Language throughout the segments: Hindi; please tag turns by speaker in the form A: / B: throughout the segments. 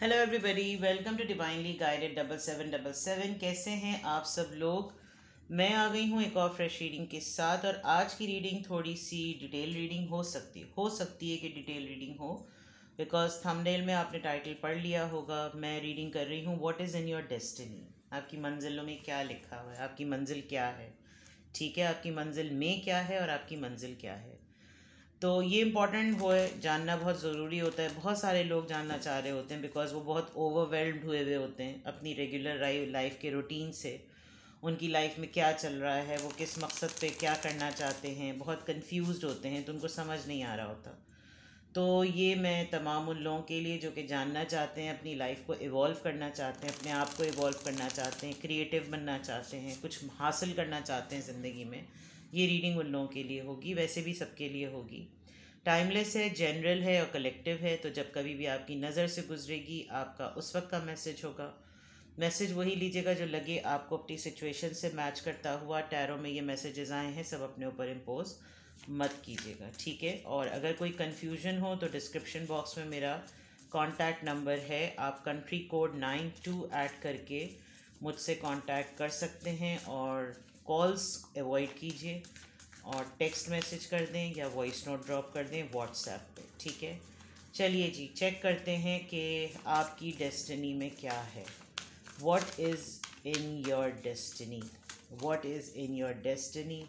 A: Hello everybody welcome to divinely guided double seven double seven कैसे हैं आप सब लोग मैं आ गई हूँ एक और फ्रेश रीडिंग के साथ और आज की रीडिंग थोड़ी सी डिटेल रीडिंग हो सकती हो सकती है कि डिटेल रीडिंग हो बिकॉज थंबनेल में आपने टाइटल पढ़ लिया होगा मैं रीडिंग कर रही हूँ what is in your destiny आपकी मंजिलों में क्या लिखा हुआ है आपकी मंजिल क्या है ठीक है आपकी मंजिल में क्या है और आपकी मंजिल क्या है तो ये इम्पॉर्टेंट हो जानना बहुत ज़रूरी होता है बहुत सारे लोग जानना चाह रहे होते हैं बिकॉज़ वो बहुत ओवरवेल्ड हुए हुए होते हैं अपनी रेगुलर लाइफ के रूटीन से उनकी लाइफ में क्या चल रहा है वो किस मकसद पे क्या करना चाहते हैं बहुत कंफ्यूज होते हैं तो उनको समझ नहीं आ रहा होता तो ये मैं तमाम उन लोगों के लिए जो कि जानना चाहते हैं अपनी लाइफ को इवॉल्व करना चाहते हैं अपने आप को इवॉल्व करना चाहते हैं क्रिएटिव बनना चाहते हैं कुछ हासिल करना चाहते हैं ज़िंदगी में ये रीडिंग उन लोगों के लिए होगी वैसे भी सबके लिए होगी टाइमलेस है जनरल है और कलेक्टिव है तो जब कभी भी आपकी नज़र से गुजरेगी आपका उस वक्त का मैसेज होगा मैसेज वही लीजिएगा जो लगे आपको अपनी सिचुएशन से मैच करता हुआ टैरो में ये मैसेजेस आए हैं सब अपने ऊपर इम्पोज मत कीजिएगा ठीक है और अगर कोई कन्फ्यूजन हो तो डिस्क्रिप्शन बॉक्स में मेरा कॉन्टैक्ट नंबर है आप country code nine two add करके मुझसे कॉन्टैक्ट कर सकते हैं और कॉल्स अवॉइड कीजिए और टेक्स्ट मैसेज कर दें या वॉइस नोट ड्रॉप कर दें व्हाट्सएप पे ठीक है चलिए जी चेक करते हैं कि आपकी डेस्टिनी में क्या है what is in your destiny what is in your destiny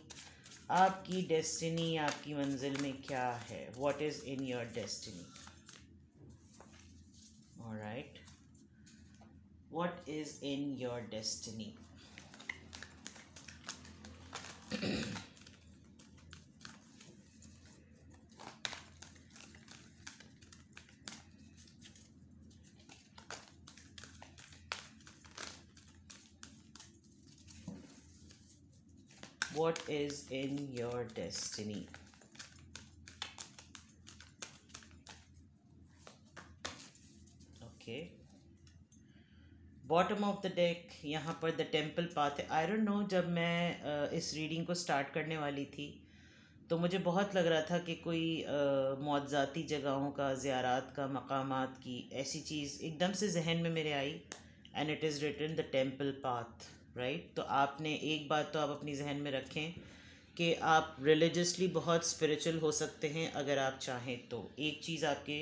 A: आपकी डेस्टिनी आपकी मंजिल में क्या है what is in your destiny right what is in your destiny what is in your destiny. Okay. Bottom of the deck यहाँ पर द टेम्पल पाथ है आई डोंट नो जब मैं uh, इस रीडिंग को स्टार्ट करने वाली थी तो मुझे बहुत लग रहा था कि कोई uh, मौजाती जगहों का ज़्यारात का मकाम की ऐसी चीज़ एकदम से जहन में मेरे आई and it is return the temple path right तो आपने एक बात तो आप अपनी जहन में रखें कि आप रिलीजसली बहुत स्पिरिचुअल हो सकते हैं अगर आप चाहें तो एक चीज़ आपके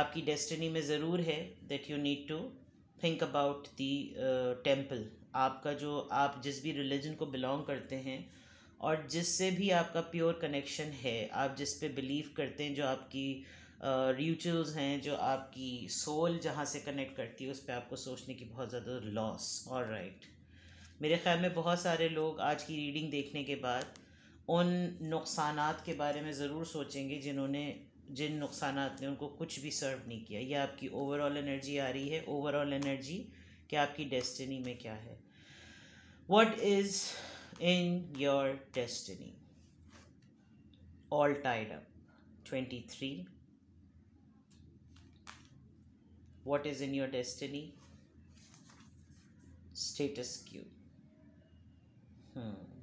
A: आपकी डेस्टिनी में ज़रूर है that you need to think about the temple आपका जो आप जिस भी रिलीजन को बिलोंग करते हैं और जिससे भी आपका प्योर कनेक्शन है आप जिस पे बिलीव करते हैं जो आपकी रिचुअल्स uh, हैं जो आपकी सोल जहाँ से कनेक्ट करती है उस पर आपको सोचने की बहुत ज़्यादा लॉस और राइट मेरे ख़्याल में बहुत सारे लोग आज की रीडिंग देखने के बाद उन नुकसान के बारे में ज़रूर सोचेंगे जिन्होंने जिन नुकसान ने उनको कुछ भी सर्व नहीं किया यह आपकी ओवरऑल एनर्जी आ रही है ओवरऑल एनर्जी कि आपकी डेस्टिनी में क्या है what is in your destiny all tied up twenty three what is in your destiny status quo hmm.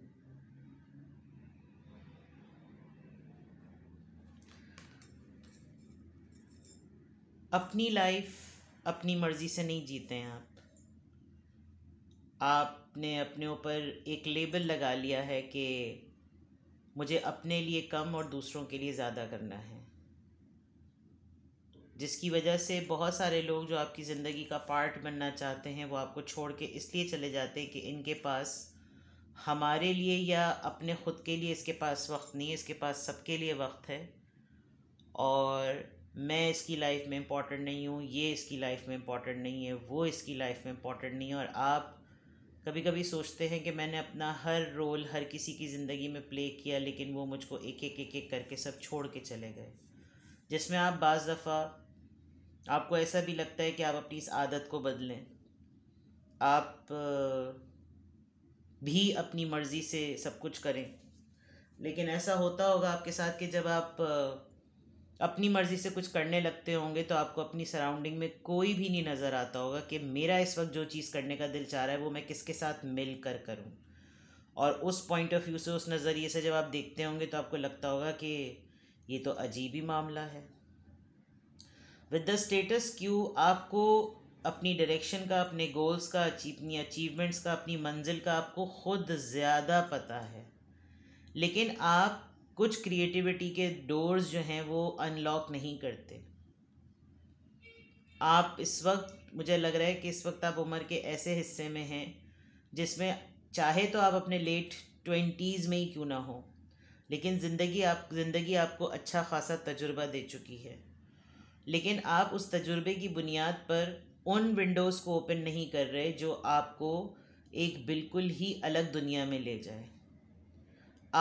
A: अपनी लाइफ अपनी मर्ज़ी से नहीं जीते हैं आप आपने अपने ऊपर एक लेबल लगा लिया है कि मुझे अपने लिए कम और दूसरों के लिए ज़्यादा करना है जिसकी वजह से बहुत सारे लोग जो आपकी ज़िंदगी का पार्ट बनना चाहते हैं वो आपको छोड़ के इसलिए चले जाते हैं कि इनके पास हमारे लिए या अपने ख़ुद के लिए इसके पास वक्त नहीं है इसके पास सबके लिए वक्त है और मैं इसकी लाइफ में इम्पॉर्टेंट नहीं हूँ ये इसकी लाइफ में इम्पॉर्टेंट नहीं है वो इसकी लाइफ में इम्पॉर्टेंट नहीं है और आप कभी कभी सोचते हैं कि मैंने अपना हर रोल हर किसी की ज़िंदगी में प्ले किया लेकिन वो मुझको एक एक एक एक करके सब छोड़ के चले गए जिसमें आप बज़ दफ़ा आपको ऐसा भी लगता है कि आप अपनी इस आदत को बदलें आप भी अपनी मर्ज़ी से सब कुछ करें लेकिन ऐसा होता होगा आपके साथ कि जब आप अपनी मर्ज़ी से कुछ करने लगते होंगे तो आपको अपनी सराउंडिंग में कोई भी नहीं नज़र आता होगा कि मेरा इस वक्त जो चीज़ करने का दिल चाह रहा है वो मैं किसके साथ मिल कर करूँ और उस पॉइंट ऑफ व्यू से उस नज़रिए से जब आप देखते होंगे तो आपको लगता होगा कि ये तो अजीब ही मामला है विद द स्टेटस क्यू आपको अपनी डायरेक्शन का अपने गोल्स का अपनी अचीवमेंट्स का अपनी मंजिल का आपको ख़ुद ज़्यादा पता है लेकिन आप कुछ क्रिएटिविटी के डोर्स जो हैं वो अनलॉक नहीं करते आप इस वक्त मुझे लग रहा है कि इस वक्त आप उम्र के ऐसे हिस्से में हैं जिसमें चाहे तो आप अपने लेट ट्वेंटीज़ में ही क्यों ना हो लेकिन ज़िंदगी आप ज़िंदगी आपको अच्छा खासा तजुर्बा दे चुकी है लेकिन आप उस तजुर्बे की बुनियाद पर उन विंडोज़ को ओपन नहीं कर रहे जो आपको एक बिल्कुल ही अलग दुनिया में ले जाए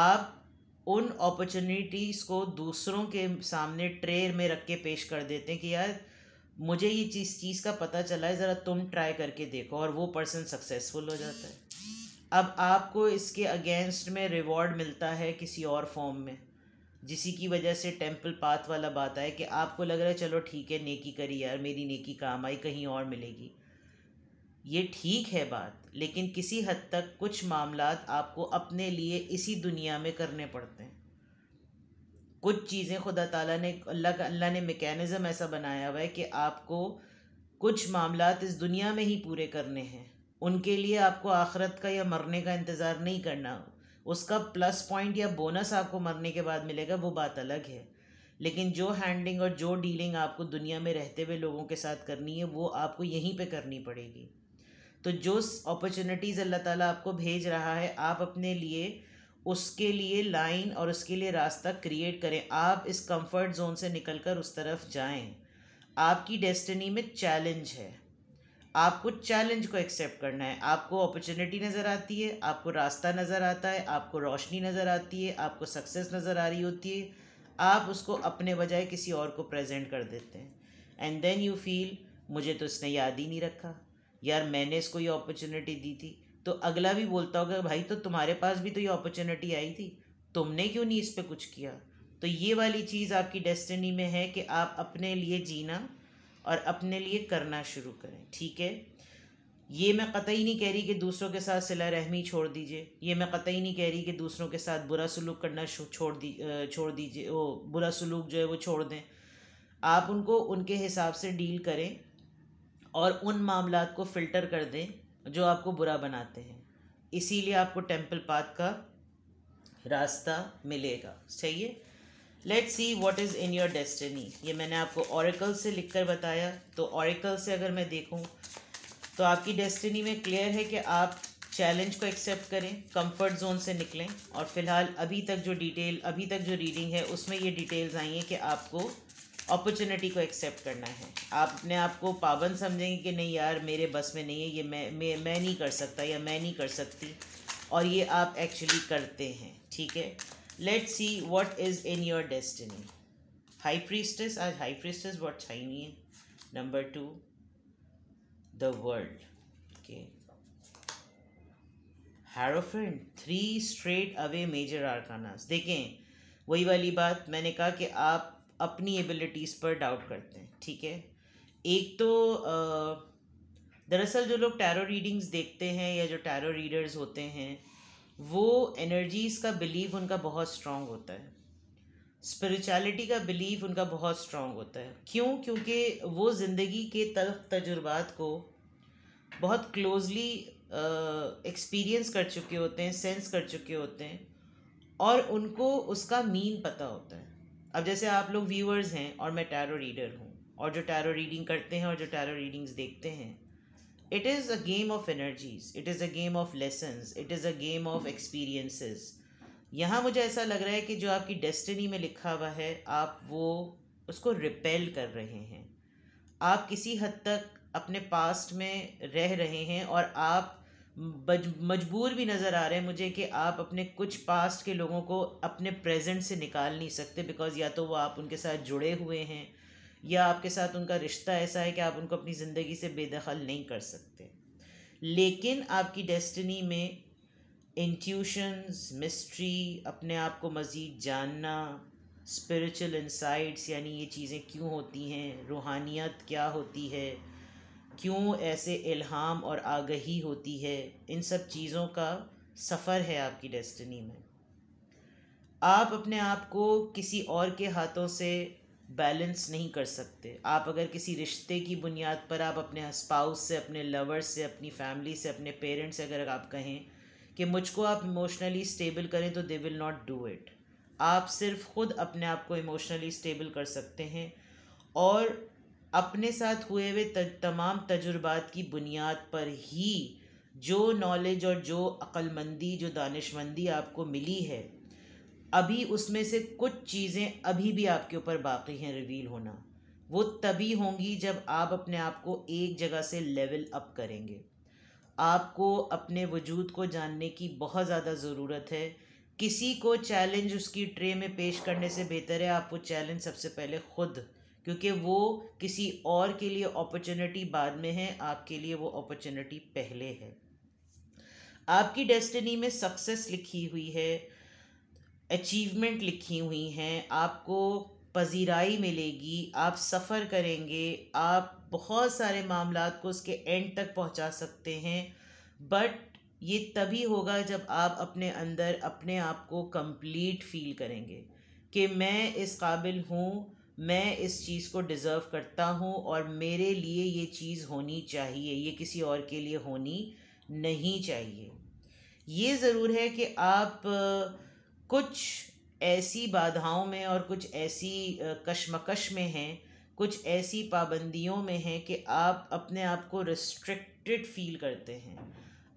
A: आप उन अपॉर्चुनिटीज़ को दूसरों के सामने ट्रेर में रख के पेश कर देते हैं कि यार मुझे ये चीज़ चीज़ का पता चला है ज़रा तुम ट्राई करके देखो और वो पर्सन सक्सेसफुल हो जाता है अब आपको इसके अगेंस्ट में रिवॉर्ड मिलता है किसी और फॉर्म में जिसी की वजह से टेम्पल पाथ वाला बात आए कि आपको लग रहा है चलो ठीक है नेकी करी यार मेरी नेकी काम आई कहीं और मिलेगी ये ठीक है बात लेकिन किसी हद तक कुछ मामला आपको अपने लिए इसी दुनिया में करने पड़ते हैं कुछ चीज़ें खुदा ताला ने अल्लाह अल्लाह ने मेकेनिज़म ऐसा बनाया हुआ है कि आपको कुछ मामला इस दुनिया में ही पूरे करने हैं उनके लिए आपको आखरत का या मरने का इंतज़ार नहीं करना उसका प्लस पॉइंट या बोनस आपको मरने के बाद मिलेगा वो बात अलग है लेकिन जो हैंडलिंग और जो डीलिंग आपको दुनिया में रहते हुए लोगों के साथ करनी है वो आपको यहीं पे करनी पड़ेगी तो जो अपॉर्चुनिटीज़ अल्लाह ताला आपको भेज रहा है आप अपने लिए उसके लिए लाइन और उसके लिए रास्ता क्रिएट करें आप इस कंफर्ट जोन से निकलकर उस तरफ जाएं आपकी डेस्टिनी में चैलेंज है आपको चैलेंज को एक्सेप्ट करना है आपको अपॉर्चुनिटी नज़र आती है आपको रास्ता नज़र आता है आपको रोशनी नज़र आती है आपको सक्सेस नज़र आ रही होती है आप उसको अपने बजाय किसी और को प्रेजेंट कर देते हैं एंड देन यू फील मुझे तो इसने याद ही नहीं रखा यार मैंने इसको ये अपॉर्चुनिटी दी थी तो अगला भी बोलता होगा भाई तो तुम्हारे पास भी तो ये अपॉर्चुनिटी आई थी तुमने क्यों नहीं इस पर कुछ किया तो ये वाली चीज़ आपकी डेस्टिनी में है कि आप अपने लिए जीना और अपने लिए करना शुरू करें ठीक है ये मैं कतई नहीं कह रही कि दूसरों के साथ सिला रहमी छोड़ दीजिए ये मैं कतई नहीं कह रही कि दूसरों के साथ बुरा सलूक करना छोड़ दी छोड़ दीजिए वो बुरा सलूक जो है वो छोड़ दें आप उनको उनके हिसाब से डील करें और उन मामला को फ़िल्टर कर दें जो आपको बुरा बनाते हैं इसीलिए आपको टेम्पल पाथ का रास्ता मिलेगा सही है let see what is in your destiny ये मैंने आपको औरकल से लिख कर बताया तो औरकल से अगर मैं देखूँ तो आपकी डेस्टिनी में क्लियर है कि आप चैलेंज को एक्सेप्ट करें कंफर्ट जोन से निकलें और फिलहाल अभी तक जो डिटेल अभी तक जो रीडिंग है उसमें ये डिटेल्स आई हैं कि आपको अपॉर्चुनिटी को एक्सेप्ट करना है आप अपने आप को पाबंद समझेंगे कि नहीं यार मेरे बस में नहीं है ये मैं मैं मैं नहीं कर सकता या मैं नहीं कर सकती और ये आप एक्चुअली करते हैं ठीक है let see what is in your destiny high priestess आज हाई प्रीस्टेस बहुत शाइनी है number two the world okay hierophant three straight away major arcana देखें वही वाली बात मैंने कहा कि आप अपनी एबिलिटीज़ पर डाउट करते हैं ठीक है एक तो दरअसल जो लोग टैरो रीडिंग्स देखते हैं या जो टैरो रीडर्स होते हैं वो एनर्जीज़ का बिलीव उनका बहुत स्ट्रांग होता है स्पिरिचुअलिटी का बिलीव उनका बहुत स्ट्रांग होता है क्यों क्योंकि वो ज़िंदगी के तल्ख तजुर्बात को बहुत क्लोजली एक्सपीरियंस कर चुके होते हैं सेंस कर चुके होते हैं और उनको उसका मीन पता होता है अब जैसे आप लोग व्यूअर्स हैं और मैं टैरो रीडर हूँ और जो टैरो रीडिंग करते हैं और जो टैरो रीडिंग्स देखते हैं it is a game of energies it is a game of lessons it is a game of experiences यहाँ मुझे ऐसा लग रहा है कि जो आपकी डेस्टिनी में लिखा हुआ है आप वो उसको रिपेल कर रहे हैं आप किसी हद तक अपने पास्ट में रह रहे हैं और आप मजबूर भी नज़र आ रहे हैं मुझे कि आप अपने कुछ पास्ट के लोगों को अपने प्रेजेंट से निकाल नहीं सकते बिकॉज़ या तो वो आप उनके साथ जुड़े हुए हैं या आपके साथ उनका रिश्ता ऐसा है कि आप उनको अपनी ज़िंदगी से बेदखल नहीं कर सकते लेकिन आपकी डेस्टिनी में इंट्यूशंस मिस्ट्री अपने आप को मज़ीद जानना स्पिरिचुअल इंसाइट्स यानी ये चीज़ें क्यों होती हैं रूहानियत क्या होती है क्यों ऐसे इल्हाम और आगही होती है इन सब चीज़ों का सफ़र है आपकी डेस्टिनी में आप अपने आप को किसी और के हाथों से बैलेंस नहीं कर सकते आप अगर किसी रिश्ते की बुनियाद पर आप अपने स्पाउस से अपने लवर से अपनी फैमिली से अपने पेरेंट्स से अगर आप कहें कि मुझको आप इमोशनली स्टेबल करें तो they will not do it आप सिर्फ खुद अपने आप को इमोशनली स्टेबल कर सकते हैं और अपने साथ हुए हुए तमाम तजुर्बात की बुनियाद पर ही जो नॉलेज और जो अक्लमंदी जो दानशमंदी आपको मिली है अभी उसमें से कुछ चीज़ें अभी भी आपके ऊपर बाकी हैं रिवील होना वो तभी होंगी जब आप अपने आप को एक जगह से लेवल अप करेंगे आपको अपने वजूद को जानने की बहुत ज़्यादा ज़रूरत है किसी को चैलेंज उसकी ट्रे में पेश करने से बेहतर है आप वो चैलेंज सबसे पहले खुद क्योंकि वो किसी और के लिए अपॉर्चुनिटी बाद में है आपके लिए वो अपॉर्चुनिटी पहले है आपकी डेस्टिनी में सक्सेस लिखी हुई है अचीवमेंट लिखी हुई हैं आपको पजीराई मिलेगी आप सफ़र करेंगे आप बहुत सारे मामला को उसके एंड तक पहुंचा सकते हैं बट ये तभी होगा जब आप अपने अंदर अपने आप को कंप्लीट फील करेंगे कि मैं इस काबिल हूँ मैं इस चीज़ को डिज़र्व करता हूँ और मेरे लिए ये चीज़ होनी चाहिए ये किसी और के लिए होनी नहीं चाहिए ये ज़रूर है कि आप कुछ ऐसी बाधाओं में और कुछ ऐसी कश्मकश में हैं कुछ ऐसी पाबंदियों में हैं कि आप अपने आप को रिस्ट्रिक्टेड फील करते हैं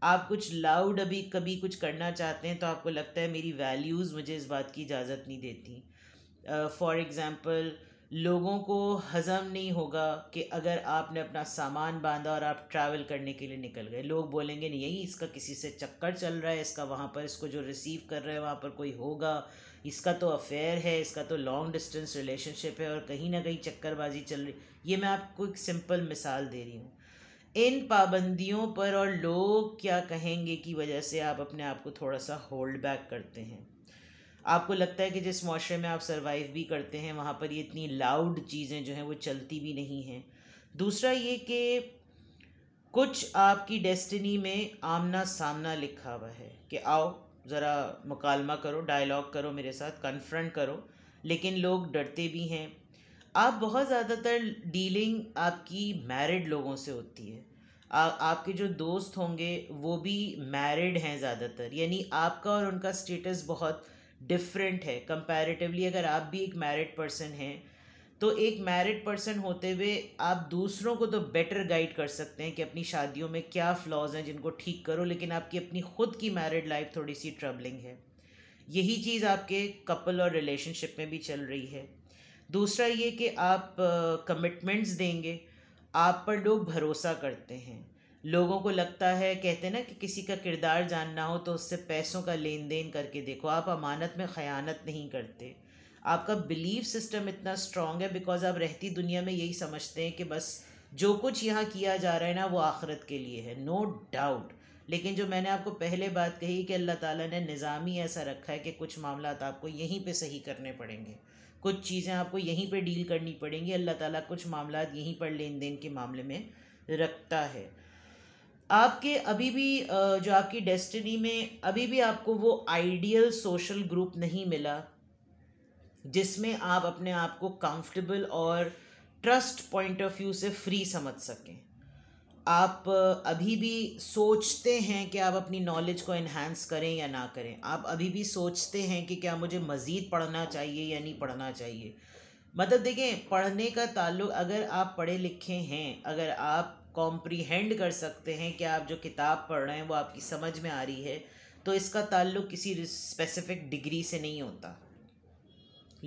A: आप कुछ लाउड अभी कभी कुछ करना चाहते हैं तो आपको लगता है मेरी वैल्यूज़ मुझे इस बात की इजाज़त नहीं देती फॉर uh, एग्ज़ाम्पल लोगों को हज़म नहीं होगा कि अगर आपने अपना सामान बांधा और आप ट्रैवल करने के लिए निकल गए लोग बोलेंगे नहीं यही इसका किसी से चक्कर चल रहा है इसका वहाँ पर इसको जो रिसीव कर रहा है वहाँ पर कोई होगा इसका तो अफेयर है इसका तो लॉन्ग डिस्टेंस रिलेशनशिप है और कहीं ना कहीं चक्करबाजी चल रही ये मैं आपको एक सिंपल मिसाल दे रही हूँ इन पाबंदियों पर और लोग क्या कहेंगे की वजह से आप अपने आप को थोड़ा सा होल्ड बैक करते हैं आपको लगता है कि जिस माशरे में आप सर्वाइव भी करते हैं वहाँ पर ये इतनी लाउड चीज़ें जो हैं वो चलती भी नहीं हैं दूसरा ये कि कुछ आपकी डेस्टिनी में आमना सामना लिखा हुआ है कि आओ ज़रा मुकालमा करो डायलॉग करो मेरे साथ कन्फ्रंट करो लेकिन लोग डरते भी हैं आप बहुत ज़्यादातर डीलिंग आपकी मैरिड लोगों से होती है आ, आपके जो दोस्त होंगे वो भी मैरिड हैं ज़्यादातर यानी आपका और उनका स्टेटस बहुत डिफरेंट है कंपैरेटिवली अगर आप भी एक मैरिड पर्सन हैं तो एक मैरिड पर्सन होते हुए आप दूसरों को तो बेटर गाइड कर सकते हैं कि अपनी शादियों में क्या फ्लॉज हैं जिनको ठीक करो लेकिन आपकी अपनी खुद की मैरिड लाइफ थोड़ी सी ट्रबलिंग है यही चीज़ आपके कपल और रिलेशनशिप में भी चल रही है दूसरा ये कि आप कमिटमेंट्स देंगे आप पर लोग भरोसा करते हैं लोगों को लगता है कहते ना कि किसी का किरदार जानना हो तो उससे पैसों का लेन देन करके देखो आप अमानत में ख़यानत नहीं करते आपका बिलीफ सिस्टम इतना स्ट्रांग है बिकॉज आप रहती दुनिया में यही समझते हैं कि बस जो कुछ यहाँ किया जा रहा है ना वो आखरत के लिए है नो no डाउट लेकिन जो मैंने आपको पहले बात कही कि अल्लाह ताला ने निज़ाम ही ऐसा रखा है कि कुछ मामला आपको यहीं पे सही करने पड़ेंगे कुछ चीज़ें आपको यहीं पे डील करनी पड़ेंगी अल्लाह ताला कुछ मामला यहीं पर लेन देन के मामले में रखता है आपके अभी भी जो आपकी डेस्टिनी में अभी भी आपको वो आइडियल सोशल ग्रुप नहीं मिला जिसमें आप अपने आप को कंफर्टेबल और ट्रस्ट पॉइंट ऑफ व्यू से फ्री समझ सकें आप अभी भी सोचते हैं कि आप अपनी नॉलेज को इन्हांस करें या ना करें आप अभी भी सोचते हैं कि क्या मुझे मज़ीद पढ़ना चाहिए या नहीं पढ़ना चाहिए मतलब देखें पढ़ने का ताल्लुक अगर आप पढ़े लिखे हैं अगर आप कॉम्प्रीहेंड कर सकते हैं कि आप जो किताब पढ़ रहे हैं वो आपकी समझ में आ रही है तो इसका ताल्लुक किसी स्पेसिफिक डिग्री से नहीं होता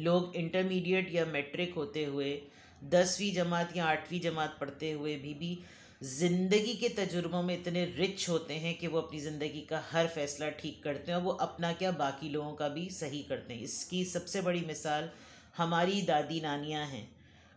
A: लोग इंटरमीडिएट या मैट्रिक होते हुए दसवीं जमात या आठवीं जमात पढ़ते हुए भी भी ज़िंदगी के तजुर्बों में इतने रिच होते हैं कि वो अपनी ज़िंदगी का हर फैसला ठीक करते हैं और वो अपना क्या बाकी लोगों का भी सही करते हैं इसकी सबसे बड़ी मिसाल हमारी दादी नानियाँ हैं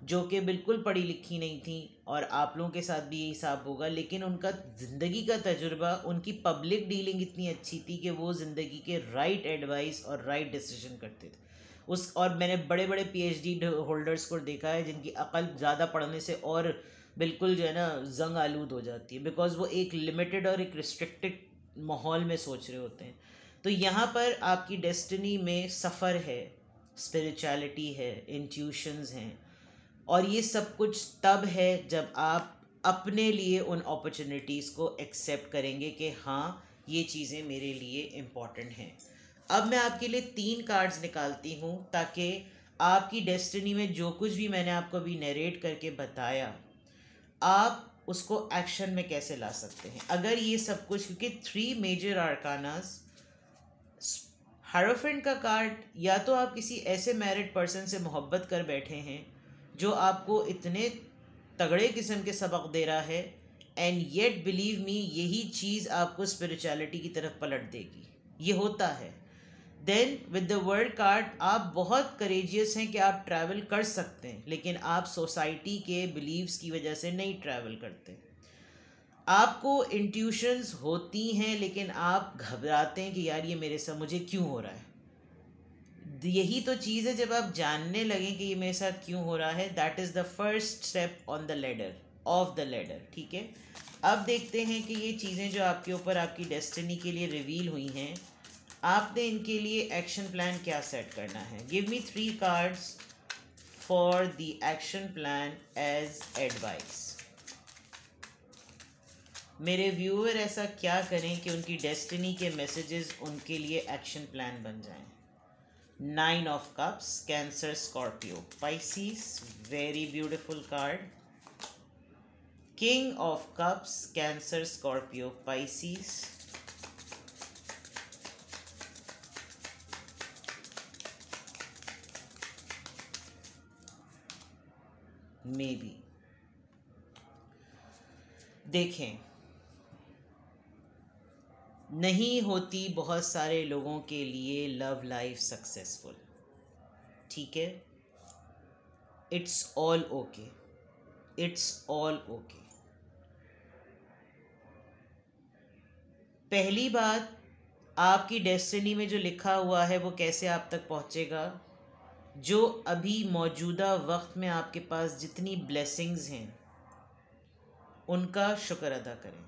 A: जो कि बिल्कुल पढ़ी लिखी नहीं थी और आप लोगों के साथ भी यही हिसाब होगा लेकिन उनका ज़िंदगी का तजुर्बा उनकी पब्लिक डीलिंग इतनी अच्छी थी कि वो ज़िंदगी के राइट एडवाइस और राइट डिसीजन करते थे उस और मैंने बड़े बड़े पीएचडी होल्डर्स को देखा है जिनकी अकल ज़्यादा पढ़ने से और बिल्कुल जो है ना जंग आलूद हो जाती है बिकॉज वो एक लिमिटेड और एक रिस्ट्रिक्टेड माहौल में सोच रहे होते हैं तो यहाँ पर आपकी डेस्टिनी में सफ़र है स्पिरिचुअलिटी है इंट्यूशंस हैं और ये सब कुछ तब है जब आप अपने लिए उन अपॉर्चुनिटीज़ को एक्सेप्ट करेंगे कि हाँ ये चीज़ें मेरे लिए इम्पॉर्टेंट हैं अब मैं आपके लिए तीन कार्ड्स निकालती हूँ ताकि आपकी डेस्टिनी में जो कुछ भी मैंने आपको अभी नरेट करके बताया आप उसको एक्शन में कैसे ला सकते हैं अगर ये सब कुछ क्योंकि थ्री मेजर आरकानास हारोफेंट का कार्ड या तो आप किसी ऐसे मैरिड पर्सन से मोहब्बत कर बैठे हैं जो आपको इतने तगड़े किस्म के सबक दे रहा है एंड येट बिलीव मी यही चीज़ आपको स्पिरिचुअलिटी की तरफ पलट देगी ये होता है then with the world card आप बहुत करेजियस हैं कि आप ट्रैवल कर सकते हैं लेकिन आप सोसाइटी के बिलीव्स की वजह से नहीं ट्रैवल करते आपको इंट्यूशंस होती हैं लेकिन आप घबराते हैं कि यार ये मेरे साथ मुझे क्यों हो रहा है यही तो चीज़ है जब आप जानने लगें कि ये मेरे साथ क्यों हो रहा है that is the first step on the ladder of the ladder ठीक है अब देखते हैं कि ये चीज़ें जो आपके ऊपर आपकी डेस्टिनी के लिए रिवील हुई हैं आपने इनके लिए एक्शन प्लान क्या सेट करना है give me three cards for the action plan as advice मेरे व्यूअर ऐसा क्या करें कि उनकी डेस्टिनी के मैसेजेस उनके लिए एक्शन प्लान बन जाएं nine of cups Cancer Scorpio Pisces very beautiful card king of cups Cancer Scorpio Pisces maybe देखें नहीं होती बहुत सारे लोगों के लिए लव लाइफ सक्सेसफुल ठीक है it's all okay it's all okay पहली बात आपकी डेस्टिनी में जो लिखा हुआ है वो कैसे आप तक पहुंचेगा जो अभी मौजूदा वक्त में आपके पास जितनी ब्लेसिंग्स हैं उनका शुक्र अदा करें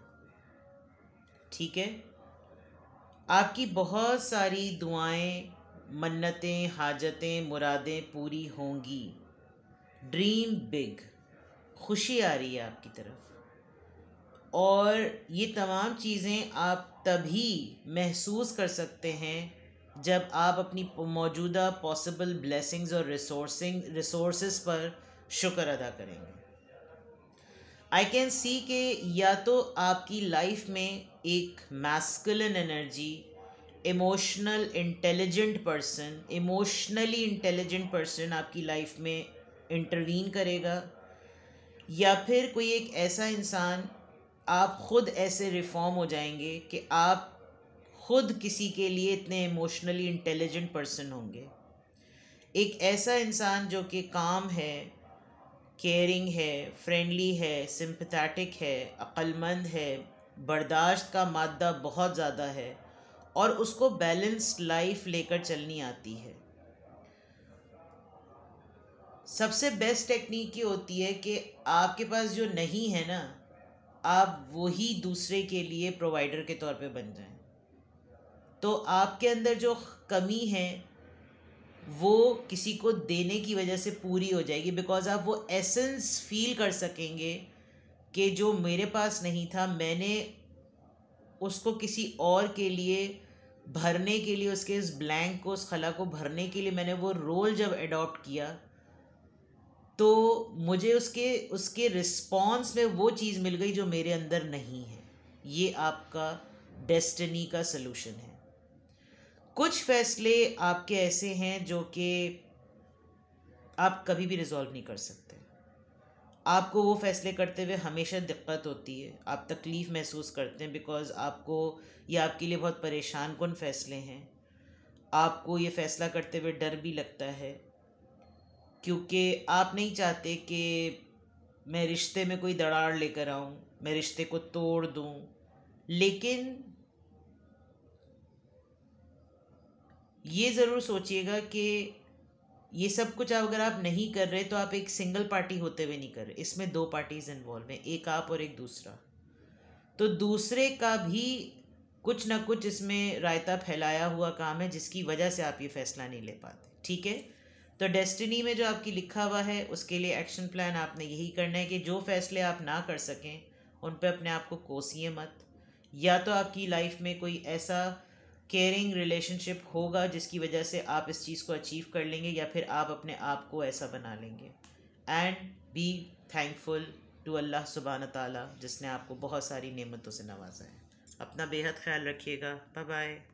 A: ठीक है आपकी बहुत सारी दुआएं मन्नतें हाजतें मुरादें पूरी होंगी ड्रीम बिग खुशी आ रही है आपकी तरफ और ये तमाम चीज़ें आप तभी महसूस कर सकते हैं जब आप अपनी मौजूदा पॉसिबल ब्लेसिंग्स और रिसोर्सिंग रिसोर्सेज पर शुक्र अदा करेंगे आई कैन सी के या तो आपकी लाइफ में एक masculine energy emotional intelligent person emotionally intelligent person आपकी लाइफ में इंटरवीन करेगा या फिर कोई एक ऐसा इंसान आप ख़ुद ऐसे रिफॉर्म हो जाएंगे कि आप खुद किसी के लिए इतने इमोशनली इंटेलिजेंट पर्सन होंगे एक ऐसा इंसान जो कि काम है केयरिंग है फ्रेंडली है सिंपथेटिक है अक्लमंद है बर्दाश्त का मादा बहुत ज़्यादा है और उसको बैलेंस्ड लाइफ लेकर चलनी आती है सबसे बेस्ट टेक्निक ये होती है कि आपके पास जो नहीं है ना आप वही दूसरे के लिए प्रोवाइडर के तौर पे बन जाएं तो आपके अंदर जो कमी है वो किसी को देने की वजह से पूरी हो जाएगी बिकॉज आप वो एसेंस फील कर सकेंगे कि जो मेरे पास नहीं था मैंने उसको किसी और के लिए भरने के लिए उसके इस ब्लैंक को उस खला को भरने के लिए मैंने वो रोल जब एडॉप्ट किया तो मुझे उसके उसके रिस्पॉन्स में वो चीज़ मिल गई जो मेरे अंदर नहीं है ये आपका डेस्टिनी का सलूशन है कुछ फैसले आपके ऐसे हैं जो कि आप कभी भी रिज़ॉल्व नहीं कर सकते आपको वो फैसले करते हुए हमेशा दिक्कत होती है आप तकलीफ़ महसूस करते हैं बिकॉज़ आपको ये आपके लिए बहुत परेशान कन फैसले हैं आपको ये फ़ैसला करते हुए डर भी लगता है क्योंकि आप नहीं चाहते कि मैं रिश्ते में कोई दरार लेकर आऊँ मैं रिश्ते को तोड़ दूँ लेकिन ये ज़रूर सोचिएगा कि ये सब कुछ अगर आप नहीं कर रहे तो आप एक सिंगल पार्टी होते हुए नहीं कर रहे इसमें दो पार्टीज़ इन्वॉल्व हैं एक आप और एक दूसरा तो दूसरे का भी कुछ ना कुछ इसमें रायता फैलाया हुआ काम है जिसकी वजह से आप ये फैसला नहीं ले पाते ठीक है तो डेस्टिनी में जो आपकी लिखा हुआ है उसके लिए एक्शन प्लान आपने यही करना है कि जो फैसले आप ना कर सकें उन पर अपने आप को कोसिए मत या तो आपकी लाइफ में कोई ऐसा केयरिंग रिलेशनशिप होगा जिसकी वजह से आप इस चीज़ को अचीव कर लेंगे या फिर आप अपने आप को ऐसा बना लेंगे and be thankful to Allah सुबहान ताला जिसने आपको बहुत सारी नेमतों से नवाजा है अपना बेहद ख्याल रखिएगा बाय बाय